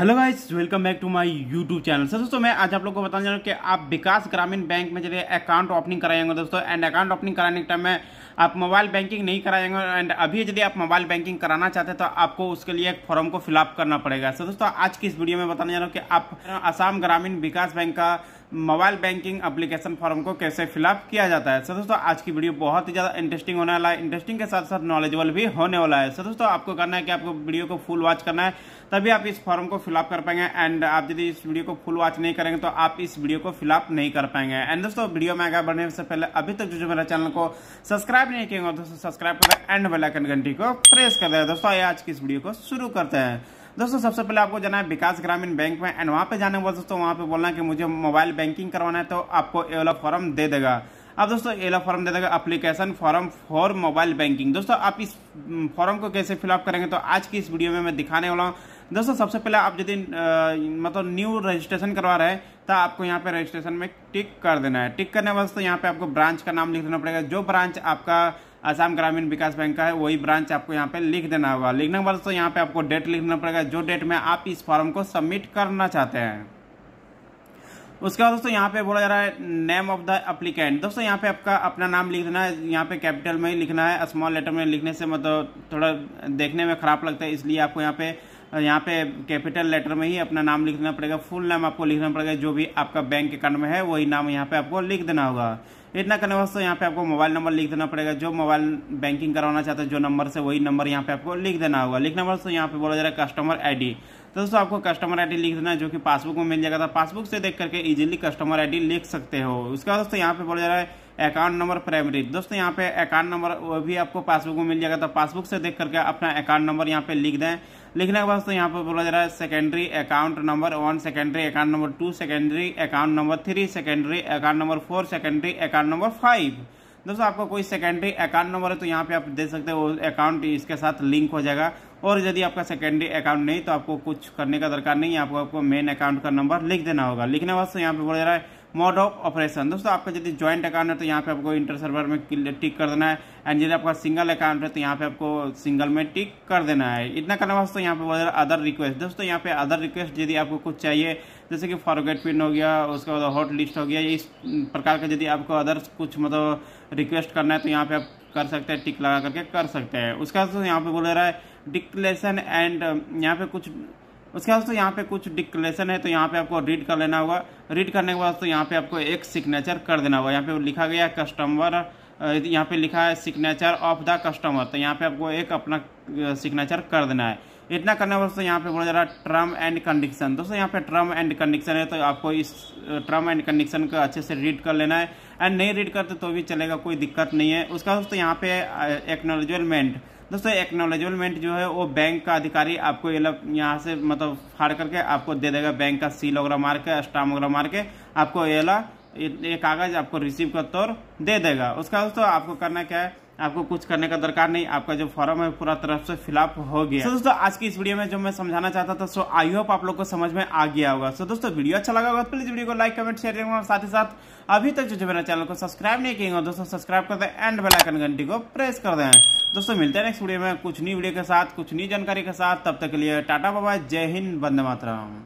hello guys welcome back to my YouTube channel sir दोस्तों मैं आज आप लोग को बताने जा रहा हूँ कि आप विकास ग्रामीण बैंक में जब अकाउंट ओपनिंग कराएंगे दोस्तों एंड अकाउंट ओपनिंग कराने के टाइम में आप मोबाइल बैंकिंग नहीं कराएंगे एंड अभी यदि आप मोबाइल बैंकिंग कराना चाहते हैं तो आपको उसके लिए एक फॉर्म को फिलअप करना पड़ेगा सर दोस्तों आज की इस वीडियो में बताने जा रहा हूँ कि आप आसाम ग्रामीण विकास बैंक का मोबाइल बैंकिंग अप्लीकेशन फॉर्म को कैसे फिलअप किया जाता है सर दोस्तों आज की वीडियो बहुत ही ज़्यादा इंटरेस्टिंग होने वाला है इंटरेस्टिंग के साथ साथ नॉलेजेबल भी होने वाला है सर दोस्तों आपको करना है कि आपको वीडियो को फुल वॉच करना है तभी आप इस फॉर्म को फिलअप कर पाएंगे एंड आप यदि इस वीडियो को फुल वॉच नहीं करेंगे तो आप इस वीडियो को फिलअप नहीं कर पाएंगे एंड दोस्तों वीडियो में आगे बढ़ने से पहले अभी तक जो जो मेरा चैनल को सब्सक्राइब नहीं किया तो दोस्तों सब्सक्राइब करें एंड बेलाइकन घंटी को प्रेस कर दे दोस्तों आज की इस वीडियो को शुरू करते हैं दोस्तों सबसे पहले आपको जाना है विकास ग्रामीण बैंक में एंड वहाँ पे जाने के बाद दोस्तों वहाँ पे बोलना है कि मुझे मोबाइल बैंकिंग करवाना है तो आपको एला फॉर्म दे देगा अब दोस्तों एला फॉर्म दे देगा application form for mobile banking दोस्तों आप इस फॉर्म को कैसे फिलअप करेंगे तो आज की इस वीडियो में मैं दिखाने वाला हूँ दोस्तों सबसे पहले आप यदि मतलब न्यू रजिस्ट्रेशन करवा रहे हैं तो आपको यहाँ पे रजिस्ट्रेशन में टिक कर देना है टिक करने वास्तव यहाँ पे आपको ब्रांच का नाम लिख देना पड़ेगा जो ब्रांच आपका आसाम ग्रामीण विकास बैंक का है वही ब्रांच आपको यहाँ पे लिख देना होगा लिखने के बाद दोस्तों यहाँ पे आपको डेट लिखना पड़ेगा जो डेट में आप इस फॉर्म को सबमिट करना चाहते हैं उसके बाद दोस्तों यहाँ पे बोला जा रहा है नेम ऑफ द अप्लीकेंट दोस्तों यहाँ पे आपका अपना नाम लिख देना है यहाँ पे कैपिटल में ही लिखना है स्मॉल लेटर में लिखने से मतलब थोड़ा देखने में खराब लगता है इसलिए आपको यहाँ पे यहाँ पे कैपिटल लेटर में ही अपना नाम लिखना पड़ेगा फुल नाम आपको लिखना पड़ेगा जो भी आपका बैंक अकाउंट में है वही नाम यहाँ पे आपको लिख देना होगा तो इतना करने वास्तव तो यहाँ पे आपको मोबाइल नंबर लिख देना पड़ेगा जो मोबाइल बैंकिंग कराना चाहते हैं जो नंबर से वही नंबर यहाँ पे आपको लिख देना होगा लिखना वास्तव तो यहाँ पे बोला जा रहा है कस्टमर आई तो दोस्तों आपको कस्टमर आईडी लिख देना है जो कि पासबुक में मिल जाएगा था तो पासबुक से देख करके इजीली कस्टमर आईडी लिख सकते हो उसके बाद दोस्तों यहाँ पे बोला जा रहा है अकाउंट नंबर प्राइमरी दोस्तों यहाँ पे अकाउंट नंबर वो भी आपको पासबुक में मिल जाएगा तो पासबुक से देख करके अपना अकाउंट नंबर यहाँ पे लिख दें लिखने के बाद दोस्तों यहाँ पे बोला जा रहा है secondary account number one secondary account number two secondary account number three secondary account number four secondary account number five दोस्तों आपका कोई सेकेंडरी अकाउंट नंबर है तो यहाँ पे आप दे सकते हो अकाउंट इसके साथ लिंक हो जाएगा और यदि आपका सेकेंडरी अकाउंट नहीं तो आपको कुछ करने का दरकार नहीं है आपको आपको मेन अकाउंट का नंबर लिख देना होगा लिखने वास्तव यहाँ पे बोल रहा है मोड ऑफ ऑपरेशन दोस्तों आपका यदि ज्वाइंट अकाउंट है तो यहाँ पे आपको इंटर सर्वर में टिक कर देना है एंड यदि आपका सिंगल अकाउंट है तो यहाँ पे आपको सिंगल में टिक कर देना है इतना करने वास्तव तो यहाँ पे अदर रिक्वेस्ट दोस्तों यहाँ पे अदर रिक्वेस्ट यदि आपको कुछ चाहिए जैसे कि फॉरगेट पिन हो गया उसके बाद हॉट लिस्ट हो गया इस प्रकार का यदि आपको अदर कुछ मतलब रिक्वेस्ट करना है तो यहाँ पे आप कर सकते हैं टिक लगा करके कर सकते हैं उसका तो यहाँ पे बोल रहा है डिक्लेशन एंड यहाँ पे कुछ उसके बाद तो यहाँ पे कुछ डिक्लेशन है तो यहाँ पे आपको रीड कर लेना होगा रीड करने के बाद तो यहाँ पे आपको एक सिग्नेचर कर देना होगा यहाँ पे लिखा गया है कस्टमर यहाँ पे लिखा है सिग्नेचर ऑफ द कस्टमर तो यहाँ पे आपको एक अपना सिग्नेचर कर देना है इतना करने बाद तो यहाँ पे बोला जा रहा है टर्म एंड कंडीशन दोस्तों यहाँ पे टर्म एंड कंडीशन है तो आपको इस टर्म एंड कंडीशन को अच्छे से रीड कर लेना है एंड नहीं रीड करते तो भी चलेगा कोई दिक्कत नहीं है उसका दोस्तों यहाँ पे एक्नोलॉजमेंट दोस्तों एक्नोलेजमेंट जो है वो बैंक का अधिकारी आपको ये लग यहाँ से मतलब फाड़ करके आपको दे देगा बैंक का सील वगैरह मार के स्टाम वगैरह मार के आपको ये ला ये कागज़ आपको रिसीव का तौर दे देगा उसका दोस्तों आपको करना क्या है आपको कुछ करने का दरकार नहीं आपका जो फॉर्म है पूरा तरफ से फिलअप हो गया so, दोस्तों आज की इस वीडियो में जो मैं समझाना चाहता था सो आई होप आप लोग को समझ में आ गया होगा सो so, दोस्तों वीडियो अच्छा लगा होगा तो प्लीज वीडियो को लाइक कमेंट शेयर करेंगे साथ ही साथ अभी तक जो मेरा चैनल को सब्सक्राइब नहीं किए दोस्तों सब्सक्राइब कर दे एंड बेलाइकन घंटी को प्रेस कर दें दोस्तों मिलते हैं नेक्स्ट वीडियो में कुछ नई वीडियो के साथ कुछ नई जानकारी के साथ तब तक के लिए टाटा बाबा जय हिंद बंदे मातरम